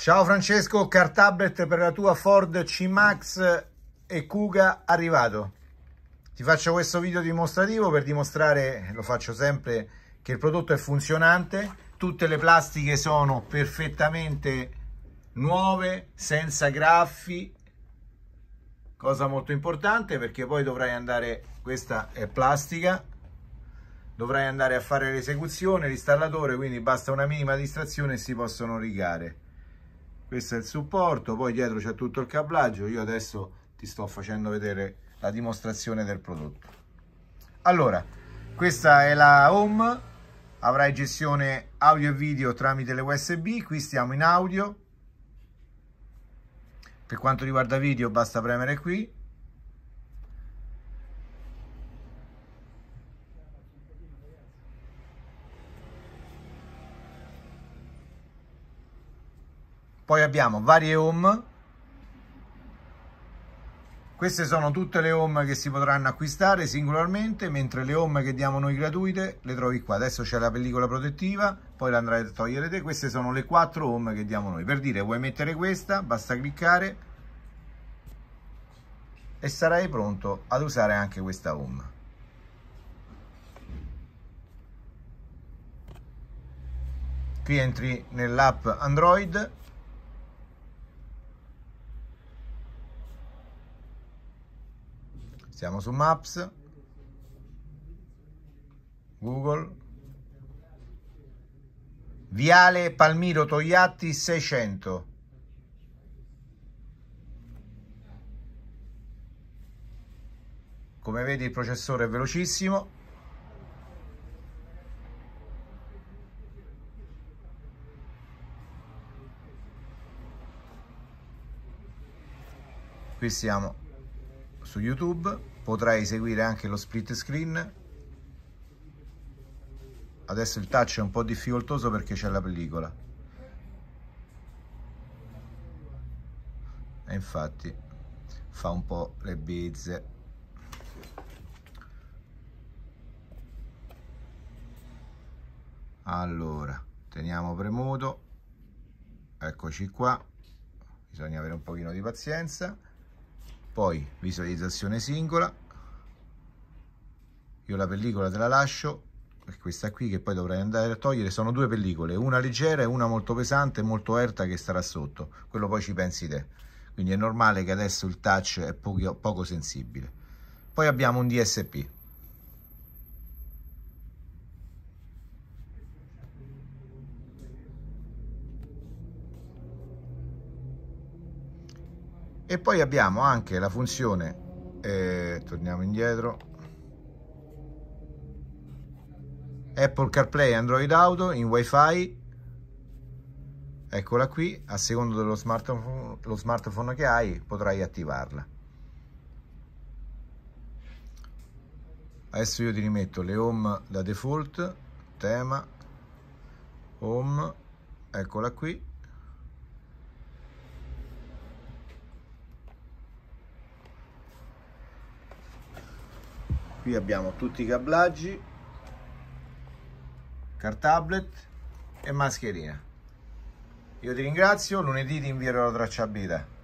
Ciao Francesco, car tablet per la tua Ford C-Max e Kuga arrivato. Ti faccio questo video dimostrativo per dimostrare, lo faccio sempre, che il prodotto è funzionante. Tutte le plastiche sono perfettamente nuove, senza graffi, cosa molto importante perché poi dovrai andare, questa è plastica, dovrai andare a fare l'esecuzione, l'installatore, quindi basta una minima distrazione e si possono rigare questo è il supporto poi dietro c'è tutto il cablaggio io adesso ti sto facendo vedere la dimostrazione del prodotto allora questa è la home avrai gestione audio e video tramite le usb qui stiamo in audio per quanto riguarda video basta premere qui Poi abbiamo varie home. Queste sono tutte le home che si potranno acquistare singolarmente, mentre le home che diamo noi gratuite le trovi qua. Adesso c'è la pellicola protettiva, poi la andrai a togliere te. Queste sono le quattro home che diamo noi. Per dire vuoi mettere questa, basta cliccare e sarai pronto ad usare anche questa home. Qui entri nell'app Android siamo su Maps, Google, Viale Palmiro Togliatti 600. Come vedi il processore è velocissimo. Qui siamo su YouTube, potrai eseguire anche lo split screen. Adesso il touch è un po' difficoltoso perché c'è la pellicola. E infatti fa un po' le bizze. Allora, teniamo premuto. Eccoci qua. Bisogna avere un pochino di pazienza poi visualizzazione singola io la pellicola te la lascio è questa qui che poi dovrei andare a togliere sono due pellicole una leggera e una molto pesante molto erta che starà sotto quello poi ci pensi te quindi è normale che adesso il touch è poco, poco sensibile poi abbiamo un DSP e poi abbiamo anche la funzione eh, torniamo indietro Apple CarPlay Android Auto in Wi-Fi eccola qui a seconda dello smartphone, smartphone, che hai potrai attivarla adesso io ti rimetto le home da default tema home eccola qui qui abbiamo tutti i cablaggi car tablet e mascherina io ti ringrazio lunedì ti invierò la tracciabilità